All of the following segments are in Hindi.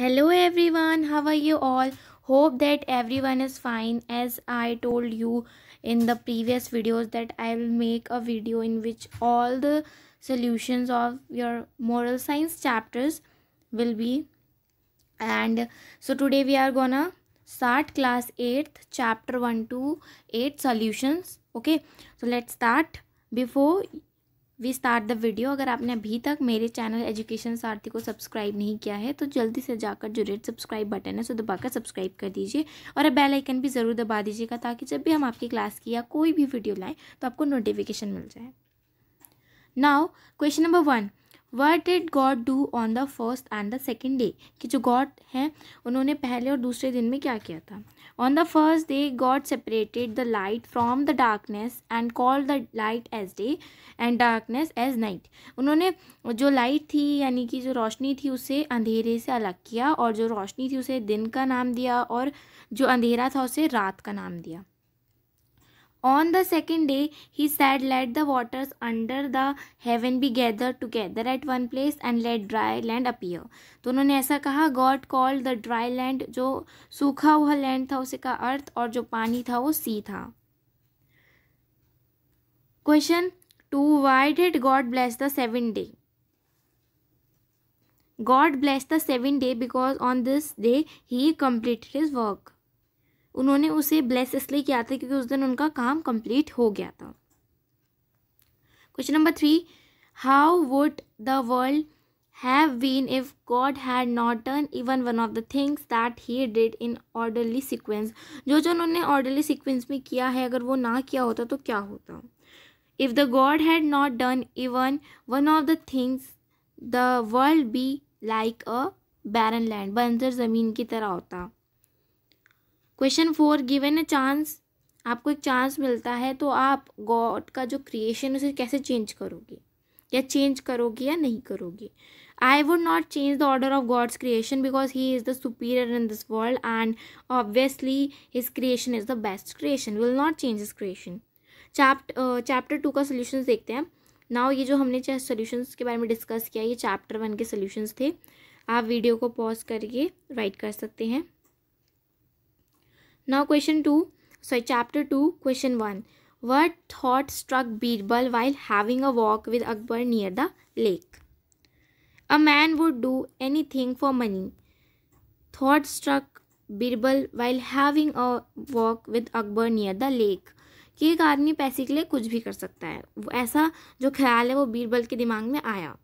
hello everyone how are you all hope that everyone is fine as i told you in the previous videos that i will make a video in which all the solutions of your moral science chapters will be and so today we are gonna start class 8th chapter 1 to 8 solutions okay so let's start before we start the video अगर आपने अभी तक मेरे चैनल एजुकेशन सारथी को सब्सक्राइब नहीं किया है तो जल्दी से जाकर जो रेड सब्सक्राइब बटन है सो दबाकर सब्सक्राइब कर दीजिए और बेल आइकन भी ज़रूर दबा दीजिएगा ताकि जब भी हम आपकी क्लास की या कोई भी वीडियो लाएँ तो आपको नोटिफिकेशन मिल जाए now question number one what did God do on the first and the second day कि जो गॉड हैं उन्होंने पहले और दूसरे दिन में क्या किया था On the first day, God separated the light from the darkness and called the light as day and darkness as night. उन्होंने जो light थी यानी कि जो रोशनी थी उसे अंधेरे से अलग किया और जो रोशनी थी उसे दिन का नाम दिया और जो अंधेरा था उसे रात का नाम दिया On the second day, he said, Let the waters under the heaven be gathered together at one place and let dry land appear. तो उन्होंने ऐसा कहा God called the dry land जो सूखा हुआ land था उसे का earth और जो पानी था वो sea था Question two Why did God bless the seven day? God blessed the seven day because on this day he completed his work उन्होंने उसे ब्लेस इसलिए किया था क्योंकि उस दिन उनका काम कंप्लीट हो गया था question number three how would the world have been if God had not done even one of the things that he did in orderly sequence जो जो उन्होंने ऑर्डरली सिक्वेंस में किया है अगर वो ना किया होता तो क्या होता if the God had not done even one of the things the world be like a barren land बंजर ज़मीन की तरह होता question four given a chance आपको एक चांस मिलता है तो आप गॉड का जो क्रिएशन उसे कैसे चेंज करोगे या चेंज करोगे या नहीं करोगे I would not change the order of God's creation because he is the superior in this world and obviously his creation is the best creation will not change his creation chapter chapter two का सोल्यूशन देखते हैं नाउ ये जो हमने सोल्यूशन के बारे में डिस्कस किया ये चैप्टर वन के सोल्यूशन थे आप वीडियो को पॉज करके राइट कर सकते हैं now question two sorry chapter two question one what thought struck Birbal while having a walk with Akbar near the lake a man would do anything for money thought struck Birbal while having a walk with Akbar near the lake कि एक आदमी पैसे के लिए कुछ भी कर सकता है ऐसा जो ख्याल है वो बीरबल के दिमाग में आया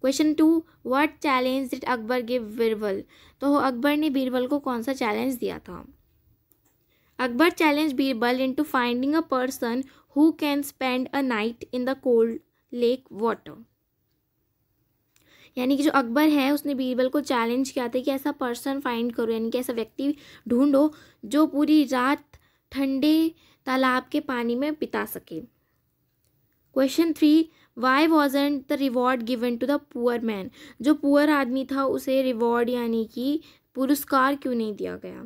question two what challenge did Akbar give Birbal तो अकबर ने बीरबल को कौन सा चैलेंज दिया था Akbar challenge Birbal into finding a person who can spend a night in the cold lake water यानी कि जो अकबर है उसने बीरबल को चैलेंज किया था कि ऐसा पर्सन फाइंड करो यानी कि ऐसा व्यक्ति ढूंढो जो पूरी रात ठंडे तालाब के पानी में बिता सके question three why wasn't the reward given to the poor man जो पुअर आदमी था उसे रिवॉर्ड यानी कि पुरस्कार क्यों नहीं दिया गया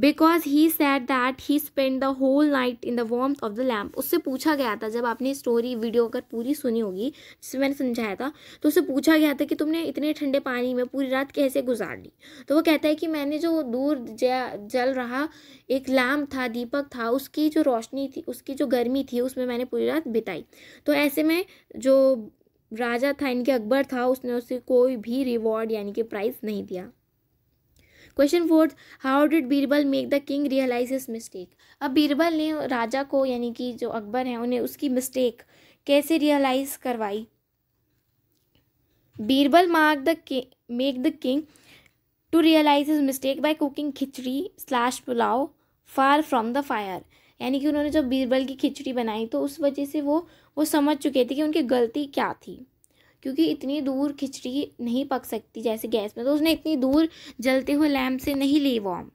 because he said that he spend the whole night in the warmth of the lamp उससे पूछा गया था जब आपने स्टोरी वीडियो अगर पूरी सुनी होगी जिससे मैंने समझाया था तो उससे पूछा गया था कि तुमने इतने ठंडे पानी में पूरी रात कैसे गुजार ली तो वो कहता है कि मैंने जो दूर जल रहा एक लैम्प था दीपक था उसकी जो रोशनी थी उसकी जो गर्मी थी उसमें मैंने पूरी रात बिताई तो ऐसे में जो राजा था इनके अकबर था उसने उसे कोई भी रिवॉर्ड यानी कि प्राइज़ नहीं दिया question fourth how did Birbal make the king realise his mistake अब बीरबल ने राजा को यानी कि जो अकबर हैं उन्हें उसकी मिस्टेक कैसे रियलाइज करवाई Birbal mark the make the king to realise his mistake by cooking khichdi slash pulao far from the fire यानी कि उन्होंने जब बीरबल की खिचड़ी बनाई तो उस वजह से वो वो समझ चुके थे कि उनकी गलती क्या थी क्योंकि इतनी दूर खिचड़ी नहीं पक सकती जैसे गैस में तो उसने इतनी दूर जलते हुए लैम्प से नहीं ली warm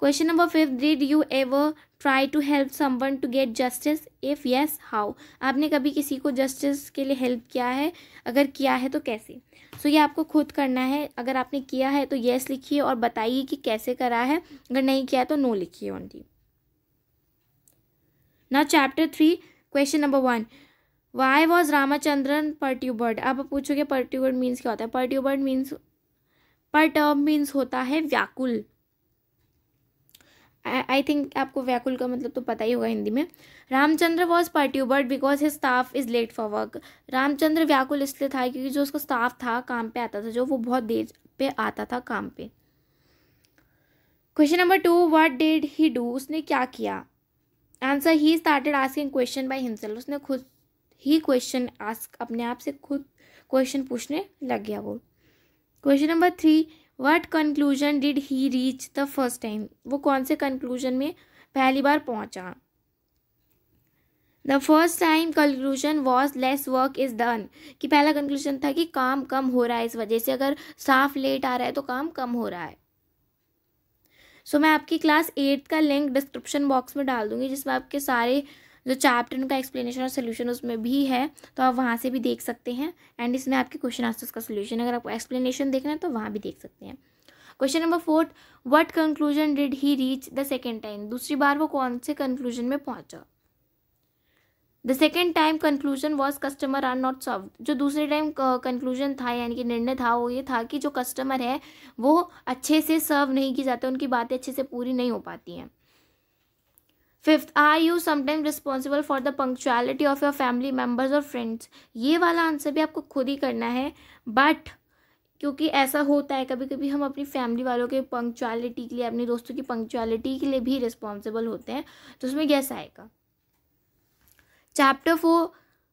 question number fifth did you ever try to help someone to get justice if yes, how आपने कभी किसी को जस्टिस के लिए हेल्प किया है अगर किया है तो कैसे सो so, ये आपको खुद करना है अगर आपने किया है तो येस yes लिखिए और बताइए कि कैसे करा है अगर नहीं किया तो नो लिखिए ओनली ना chapter three question number one why was Ramachandran perturbed अब पूछोगे पर्ट्यूबर्ड मीन्स क्या होता है perturbed means perturb means होता है व्याकुल आई थिंक आपको व्याकुल का मतलब तो पता ही होगा हिंदी में Ramchandra was perturbed because his staff is late for work Ramchandra व्याकुल इसलिए था क्योंकि जो उसका स्टाफ था काम पे आता था जो वो बहुत देर पे आता था काम पे question number two what did he do उसने क्या किया answer he started asking question by himself उसने खुद ही क्वेश्चन आस्क अपने आप से खुद क्वेश्चन पूछने लग गया वो question number three what conclusion did he reach the first time वो कौन से कंक्लूजन में पहली बार पहुंचा the first time conclusion was less work is done कि पहला कंक्लूजन था कि काम कम हो रहा है इस वजह से अगर स्टाफ लेट आ रहा है तो काम कम हो रहा है सो so, मैं आपकी क्लास एट्थ का लिंक डिस्क्रिप्शन बॉक्स में डाल दूंगी जिसमें आपके सारे जो चैप्टर का एक्सप्लेनेशन और सोल्यूशन उसमें भी है तो आप वहाँ से भी देख सकते हैं एंड इसमें आपके क्वेश्चन आंसर्स का सोल्यूशन अगर आपको एक्सप्लेनेशन देखना है तो वहाँ भी देख सकते हैं question number fourth what conclusion did he reach the second time दूसरी बार वो कौन से कंक्लूजन में पहुंचा the second time conclusion was customer are not solve जो दूसरे टाइम कंक्लूजन था यानी कि निर्णय था वो ये था कि जो कस्टमर है वो अच्छे से सर्व नहीं की जाते उनकी बातें अच्छे से पूरी नहीं हो पाती हैं fifth are you sometime responsible for the punctuality of your family members और फ्रेंड्स ये वाला आंसर भी आपको खुद ही करना है बट क्योंकि ऐसा होता है कभी कभी हम अपनी फैमिली वालों के पंक्चुअलिटी के लिए अपने दोस्तों की पंक्चुअलिटी के लिए भी रिस्पॉन्सिबल होते हैं तो उसमें गैस आएगा चैप्टर फोर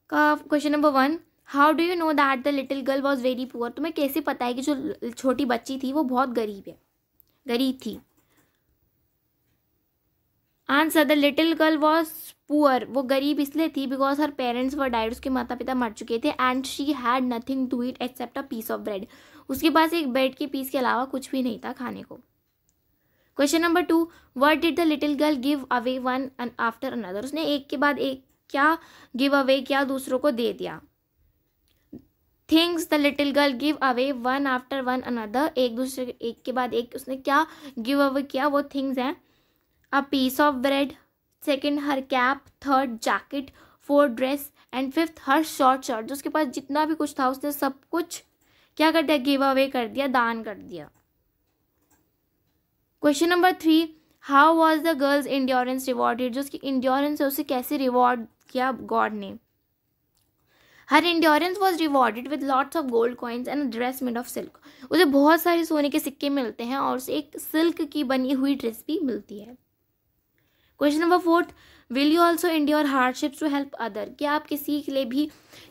का question number one how do you know that the little girl was very poor तुम्हें कैसे पता है कि जो छोटी बच्ची थी वो बहुत गरीब है गरीब थी answer the little girl was poor वो गरीब इसलिए थी because her parents were died उसके माता पिता मर चुके थे and she had nothing to it except a piece of bread उसके पास एक ब्रेड के पीस के अलावा कुछ भी नहीं था खाने को question number two what did the little girl give away one after another उसने एक के बाद एक क्या गिव अवे क्या दूसरों को दे दिया things the little girl give away one after one another एक दूसरे एक के बाद एक उसने क्या गिव अवे किया वो थिंग्स हैं a piece of bread second her cap third jacket fourth dress and fifth her short short जो उसके पास जितना भी कुछ था उसने सब कुछ क्या कर दिया गिव अवे कर दिया दान कर दिया question number three how was the girl's endurance rewarded जो उसकी इंड्योरेंस है उसे कैसे रिवॉर्ड किया गॉड ने her endurance was rewarded with lots of gold coins and dress made of silk उसे बहुत सारे सोने के सिक्के मिलते हैं और उसे एक सिल्क की बनी हुई ड्रेस भी मिलती है question number fourth will you also endure hardship to help other क्या आप किसी के लिए भी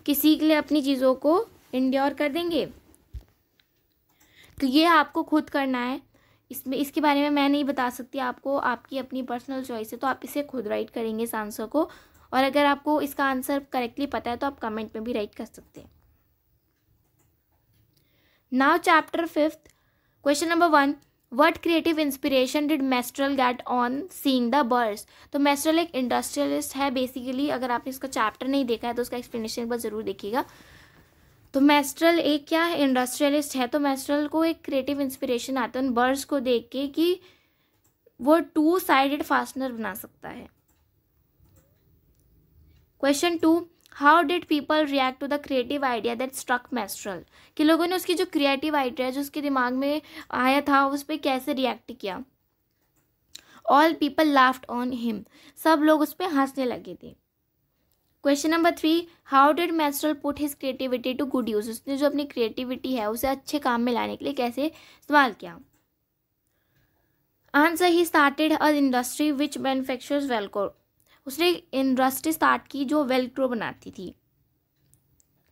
किसी के लिए अपनी चीज़ों को इंड्योर कर देंगे तो ये आपको खुद करना है इसमें इसके बारे में मैं नहीं बता सकती आपको आपकी अपनी पर्सनल चॉइस है तो आप इसे खुद राइट करेंगे इस आंसर को और अगर आपको इसका आंसर करेक्टली पता है तो आप कमेंट में भी राइट कर सकते हैं now chapter fifth question number one what creative inspiration did Mestral get on seeing the birds तो मेस्ट्रल एक इंडस्ट्रियलिस्ट है बेसिकली अगर आपने इसका चैप्टर नहीं देखा है तो उसका एक्सप्लेनेशन एक बार ज़रूर देखिएगा तो मेस्ट्रल एक क्या है इंडस्ट्रियलिस्ट है तो मेस्ट्रल को एक क्रिएटिव इंस्पिरेशन आता है उन बर्ड्स को देख के कि वो टू साइडेड फास्टनर बना सकता है question two how did people react to the creative idea that struck Mestral कि लोगों ने उसकी जो क्रिएटिव आइडिया जो उसके दिमाग में आया था उस पर कैसे रिएक्ट किया all people laughed on him सब लोग उस पर हंसने लगे थे question number three how did Mestral put his creativity to good use उसने जो अपनी क्रिएटिविटी है उसे अच्छे काम में लाने के लिए कैसे इस्तेमाल किया answer he started a industry which manufacture Velcro उसने इंडस्ट्री स्टार्ट की जो वेलक्रो बनाती थी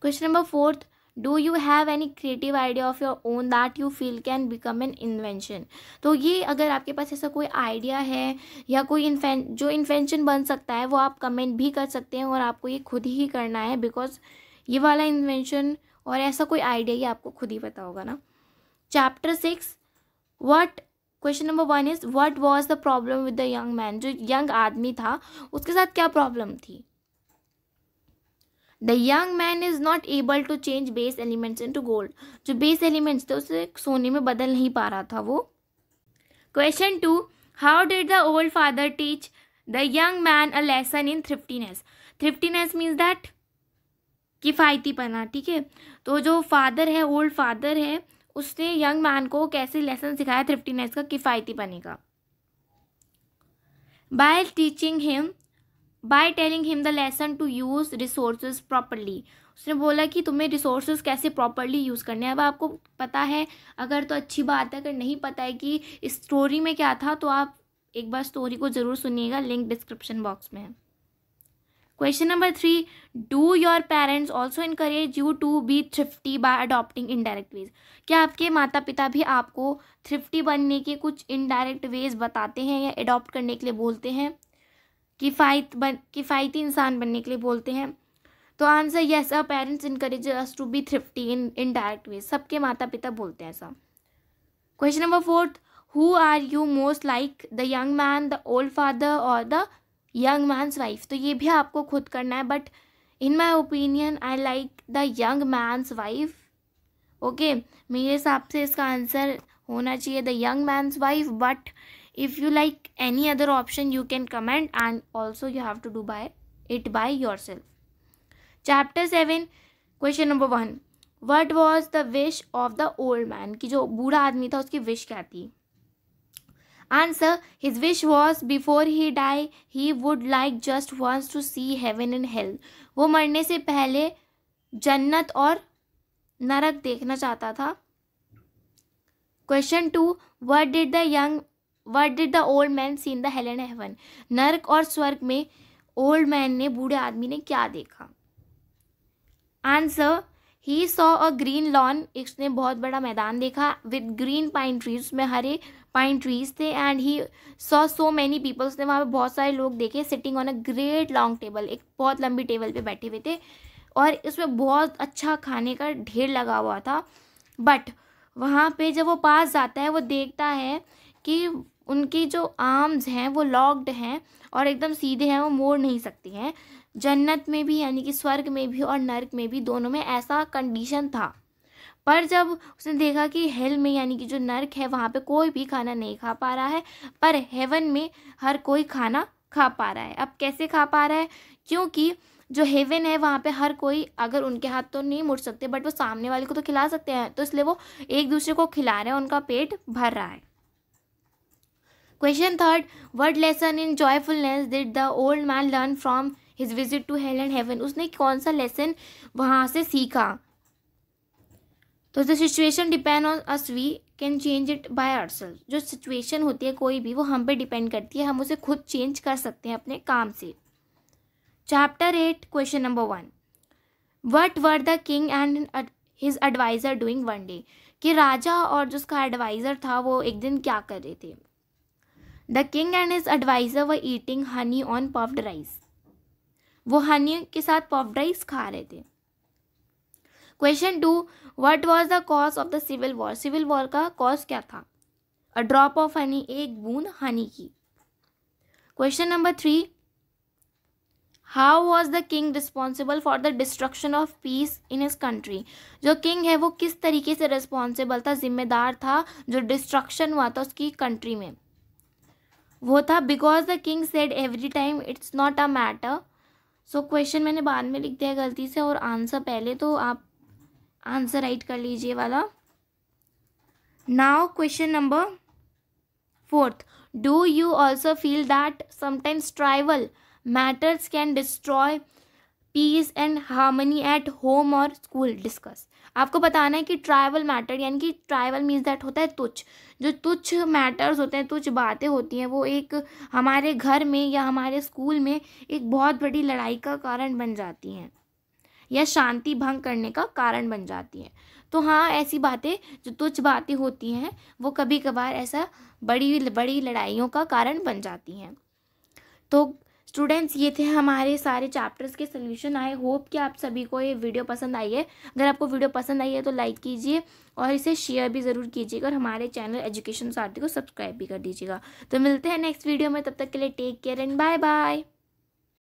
question number fourth do you have any creative idea of your own that you feel can become an invention तो ये अगर आपके पास ऐसा कोई आइडिया है या कोई इन्फें जो इन्वेंशन बन सकता है वो आप कमेंट भी कर सकते हैं और आपको ये खुद ही करना है बिकॉज ये वाला इन्वेंशन और ऐसा कोई आइडिया ही आपको खुद ही पता होगा ना chapter six what question number one is what was the problem with the young man जो यंग आदमी था उसके साथ क्या प्रॉब्लम थी the young man is not able to change base elements into gold जो बेस एलिमेंट्स थे उसे सोने में बदल नहीं पा रहा था वो question two how did the old father teach the young man a lesson in thriftiness thriftiness means that किफायती पना ठीक है तो जो फादर है ओल्ड फादर है उसने यंग मैन को कैसे लेसन सिखाया थ्रिफ्टीनेस का किफ़ायती बनेगा by teaching him by telling him the lesson to use resource properly उसने बोला कि तुम्हें रिसोर्स कैसे प्रॉपरली यूज़ करने हैं अब आपको पता है अगर तो अच्छी बात है अगर नहीं पता है कि स्टोरी में क्या था तो आप एक बार स्टोरी को ज़रूर सुनिएगा लिंक डिस्क्रिप्शन बॉक्स में है number three do your parents also also you to be thrifty thrifty by indirect ways क्या आपके माता पिता भी आपको थ्रिफ्टी बनने के कुछ इनडायरेक्ट वेज बताते हैं या अडॉप्ट करने के लिए बोलते हैं किफ़ायत बन किफ़ायती इंसान बनने के लिए बोलते हैं तो answer yes a parents encourage us to be thrifty in indirect ways सबके माता पिता बोलते हैं ऐसा question number fourth who are you most like the young man the old father और द यंग मैंस वाइफ तो ये भी आपको खुद करना है but in my opinion I like the young man's wife okay मेरे हिसाब से इसका आंसर होना चाहिए the young man's wife but if you like any other option you can comment and also you have to do by it by yourself chapter seven question number one what was the wish of the old man कि जो बूढ़ा आदमी था उसकी विश क्या थी Answer His wish was before he die he would like just once to see heaven and hell. वो मरने से पहले जन्नत और नरक देखना चाहता था question two what did the young what did the old man see in the hell and heaven नरक और स्वर्ग में ओल्ड मैन ने बूढ़े आदमी ने क्या देखा answer he saw a green lawn इसने बहुत बड़ा मैदान देखा विद ग्रीन पाइन ट्रीज में हरे पाइन ट्रीज थे and he saw so many peoples ने वहाँ पे बहुत सारे लोग देखे sitting on a great long table एक बहुत लंबी टेबल पे बैठे हुए थे और इसमें बहुत अच्छा खाने का ढेर लगा हुआ था बट वहाँ पे जब वो पास जाता है वो देखता है कि उनकी जो आर्म्स हैं वो लॉक्ड हैं और एकदम सीधे हैं वो मोड़ नहीं सकती हैं जन्नत में भी यानी कि स्वर्ग में भी और नरक में भी दोनों में ऐसा कंडीशन था पर जब उसने देखा कि हेल में यानी कि जो नर्क है वहाँ पे कोई भी खाना नहीं खा पा रहा है पर हेवन में हर कोई खाना खा पा रहा है अब कैसे खा पा रहा है क्योंकि जो हेवन है वहाँ पे हर कोई अगर उनके हाथ तो नहीं मुड़ सकते बट वो सामने वाले को तो खिला सकते हैं तो इसलिए वो एक दूसरे को खिला रहे हैं उनका पेट भर रहा है question third what lesson in joyfulness did the old man learn from his visit to hell and heaven उसने कौन सा लेसन वहाँ से सीखा तो the situation depend on us we can change it by our जो सिचुएशन होती है कोई भी वो हम पे डिपेंड करती है हम उसे खुद चेंज कर सकते हैं अपने काम से chapter eight question number one what were the king and his adviser doing one day कि राजा और जो उसका एडवाइज़र था वो एक दिन क्या कर रहे थे the king and his adviser were eating honey on puffed rice वो हनी के साथ पॉप राइस खा रहे थे question two what was the cause of the civil war civil war का कॉज क्या था अ ड्रॉप ऑफ हनी एक बूंद हनी की question number three how was the king responsible for the destruction of peace in his country जो किंग है वो किस तरीके से रिस्पॉन्सिबल था जिम्मेदार था जो डिस्ट्रक्शन हुआ था उसकी कंट्री में वो था because the king said every time it's not a matter so so, question मैंने बाद में लिख दिया गलती से और आंसर पहले तो आप आंसर राइट कर लीजिए वाला now question number fourth do you also feel that sometimes trivial matters can destroy peace and harmony at home और स्कूल डिस्कस आपको बताना है कि ट्राइवल मैटर यानी कि ट्राइवल मीन्स दैट होता है तुच्छ जो तुच्छ मैटर्स होते हैं तुच्छ बातें होती हैं वो एक हमारे घर में या हमारे स्कूल में एक बहुत बड़ी लड़ाई का कारण बन जाती हैं या शांति भंग करने का कारण बन जाती हैं तो हाँ ऐसी बातें जो तुच्छ बातें होती हैं वो कभी कभार ऐसा बड़ी बड़ी लड़ाइयों का कारण बन जाती हैं तो स्टूडेंट्स ये थे हमारे सारे चैप्टर्स के सोल्यूशन आए होप कि आप सभी को ये वीडियो पसंद आई है अगर आपको वीडियो पसंद आई है तो लाइक कीजिए और इसे शेयर भी ज़रूर कीजिएगा और हमारे चैनल एजुकेशन सारथी को सब्सक्राइब भी कर दीजिएगा तो मिलते हैं नेक्स्ट वीडियो में तब तक के लिए take care and bye bye